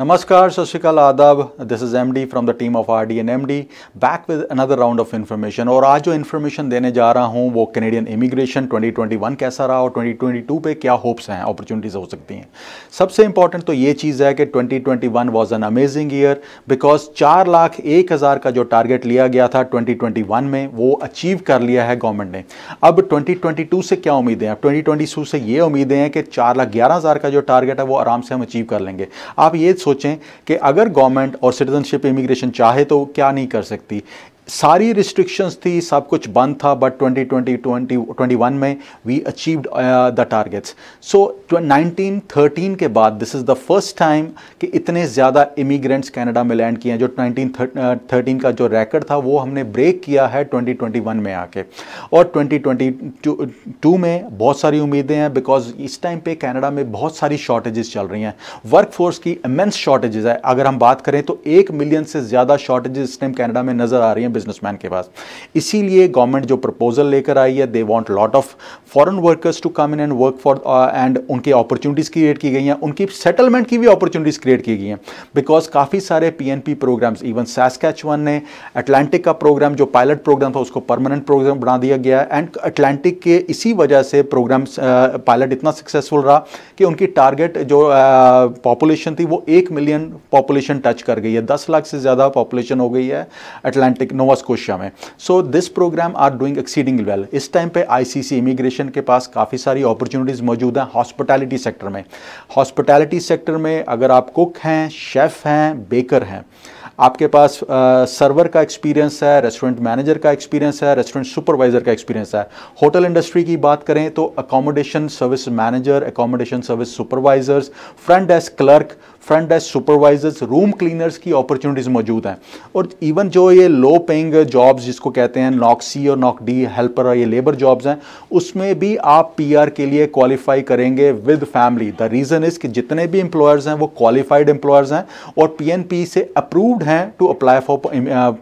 नमस्कार Sat Sri Akal this is M D from the team of R D N M D back with another round of information और आज जो information देने जा रहा हूँ वो कैनेडियन इमिग्रेशन 2021 कैसा रहा और 2022 पे क्या होप्स हैं अपॉर्चुनिटीज हो सकती हैं सबसे इंपॉर्टेंट तो ये चीज़ है कि 2021 was an amazing year because चार लाख एक हज़ार का जो टारगेट लिया गया था 2021 में वो अचीव कर लिया है गवर्नमेंट ने अब 2022 से क्या उम्मीदें हैं टू से ये उम्मीदें हैं कि चार लाख ग्यारह हज़ार का जो टारगेट है वो आराम से हम अचीव कर लेंगे आप ये सोचें कि अगर गवर्नमेंट और सिटीजनशिप इमिग्रेशन चाहे तो क्या नहीं कर सकती सारी रिस्ट्रिक्शंस थी सब कुछ बंद था बट 2020 2021 में we achieved the targets so 1913 के बाद this is the first time कि इतने ज़्यादा इमिग्रेंट्स कनाडा में लैंड किए हैं जो 1913 uh, का जो रिकॉर्ड था वो हमने ब्रेक किया है 2021 में आके और 2022 में बहुत सारी उम्मीदें हैं बिकॉज इस टाइम पे कनाडा में बहुत सारी शॉर्टेजेस चल रही हैं वर्क की इमेंस शॉर्टेजेस है अगर हम बात करें तो एक मिलियन से ज़्यादा शॉर्टेजेस इस टाइम कैनेडा में नज़र आ रही हैं बिजनेसमैन के पास इसीलिए गवर्नमेंट जो प्रपोजल लेकर आई है they want lot of foreign workers to come in and work for and उनकी अपॉर्चुनिटीज़ क्रिएट की गई हैं उनकी सेटलमेंट की भी अपॉर्चुनिटीज़ क्रिएट की गई हैं बिकॉज काफ़ी सारे पी प्रोग्राम्स इवन सैसकैचवन ने अटलांटिक का प्रोग्राम जो पायलट प्रोग्राम था उसको परमानेंट प्रोग्राम बना दिया गया एंड अटलांटिक के इसी वजह से प्रोग्राम पायलट uh, इतना सक्सेसफुल रहा कि उनकी टारगेट जो पॉपुलेशन uh, थी वो एक मिलियन पॉपुलेशन टच कर गई है दस लाख से ज़्यादा पॉपुलेशन हो गई है अटलांटिक नो नोवा स्कोशिया में so this program are doing exceeding well इस टाइम पे आईसीसी इमिग्रेशन के पास काफ़ी सारी अपॉर्चुनिटीज़ मौजूद हैं हॉस्पिटैलिटी सेक्टर में हॉस्पिटैलिटी सेक्टर में अगर आप कुक हैं शेफ़ हैं बेकर हैं आपके पास सर्वर का एक्सपीरियंस है रेस्टोरेंट मैनेजर का एक्सपीरियंस है रेस्टोरेंट सुपरवाइजर का एक्सपीरियंस है होटल इंडस्ट्री की बात करें तो accommodation service manager accommodation service supervisors front desk clerk front desk supervisors room cleaners की अपॉर्चुनिटीज़ मौजूद हैं और इवन जो ये लो पेइंग जॉब्स जिसको कहते हैं नॉक सी और नॉक डी हेल्पर और ये लेबर जॉब्स हैं उसमें भी आप पीआर के लिए क्वालिफाई करेंगे with family the reason is कि जितने भी एम्प्लॉयर्स हैं वो क्वालिफाइड एम्प्लॉयर्स हैं और पीएनपी से अप्रूव्ड हैं to apply for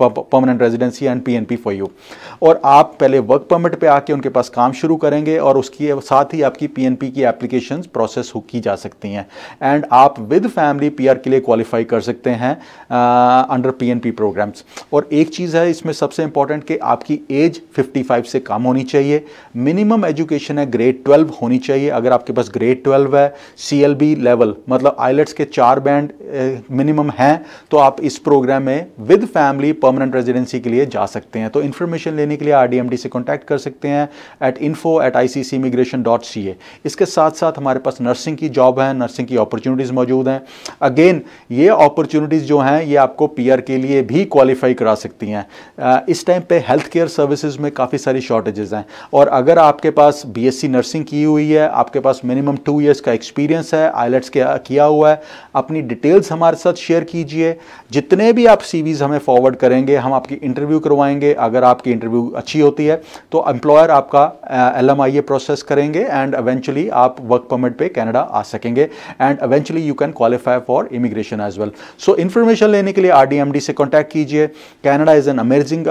permanent residency and PNP for you और आप पहले वर्क परमिट पे आके उनके पास काम शुरू करेंगे और उसके साथ ही आपकी पीएनपी की एप्लीकेशन प्रोसेस की जा सकती हैं एंड आप विद फैमिली पीआर के लिए क्वालिफाई कर सकते हैं अंडर पीएनपी प्रोग्राम्स और एक चीज़ है इसमें सबसे इंपॉर्टेंट कि आपकी एज 55 से कम होनी चाहिए मिनिमम एजुकेशन है ग्रेड 12 होनी चाहिए अगर आपके पास ग्रेड 12 है सी लेवल मतलब आइलेट्स के चार बैंड मिनिमम uh, हैं तो आप इस प्रो प्रोग्राम में विद फैमिली परमानेंट रेजिडेंसी के लिए जा सकते हैं तो इन्फॉर्मेशन लेने के लिए आर से कॉन्टैक्ट कर सकते हैं एट इन्फो एट आई इसके साथ साथ हमारे पास नर्सिंग की जॉब है नर्सिंग की अपॉर्चुनिटीज़ मौजूद हैं अगेन ये अपॉर्चुनिटीज़ जो हैं ये आपको पी के लिए भी क्वालिफाई करा सकती हैं इस टाइम पे हेल्थ केयर सर्विसेज में काफ़ी सारी शॉर्टेजेस हैं और अगर आपके पास बी नर्सिंग की हुई है आपके पास मिनिमम टू ईयर्स का एक्सपीरियंस है आईलेट्स e किया हुआ है अपनी डिटेल्स हमारे साथ शेयर कीजिए जितने जितने भी आप सीवीज हमें फॉरवर्ड करेंगे हम आपकी इंटरव्यू करवाएंगे अगर आपकी इंटरव्यू अच्छी होती है तो एम्प्लॉयर आपका L M I A process करेंगे एंड एवेंचुअली आप वर्क परमिट पे कैनेडा आ सकेंगे and eventually you can qualify for immigration as well so information लेने के लिए आर से कॉन्टैक्ट कीजिए Canada is an amazing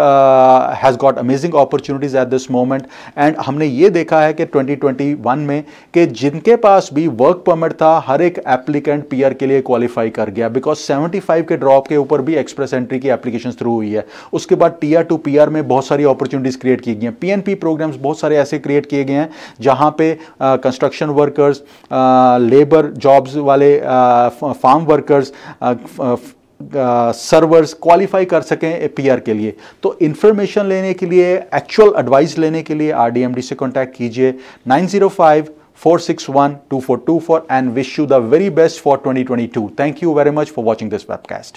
has got amazing opportunities at this moment and हमने ये देखा है कि ट्वेंटी ट्वेंटी वन में कि जिनके पास भी वर्क परमिट था हर एक एप्लीकेंट पीआर के लिए क्वालिफाई कर गया बिकॉज सेवेंटी फाइव के ड्रॉप के ऊपर भी एक्सप्रेस एंट्री की एप्लीकेशन थ्रू हुई है उसके बाद टी टू पी में बहुत सारी अपॉर्चुनिटीज़ क्रिएट की गई हैं पी प्रोग्राम्स बहुत सारे ऐसे क्रिएट किए गए हैं जहाँ पे कंस्ट्रक्शन वर्कर्स लेबर जॉब्स वाले फार्म वर्कर्स सर्वर्स क्वालिफाई कर सकें पीआर के लिए तो इन्फॉर्मेशन लेने के लिए एक्चुअल एडवाइस लेने के लिए आरडीएमडी से कांटेक्ट कीजिए 9054612424 and wish you the very best for 2022 thank you very much for watching this webcast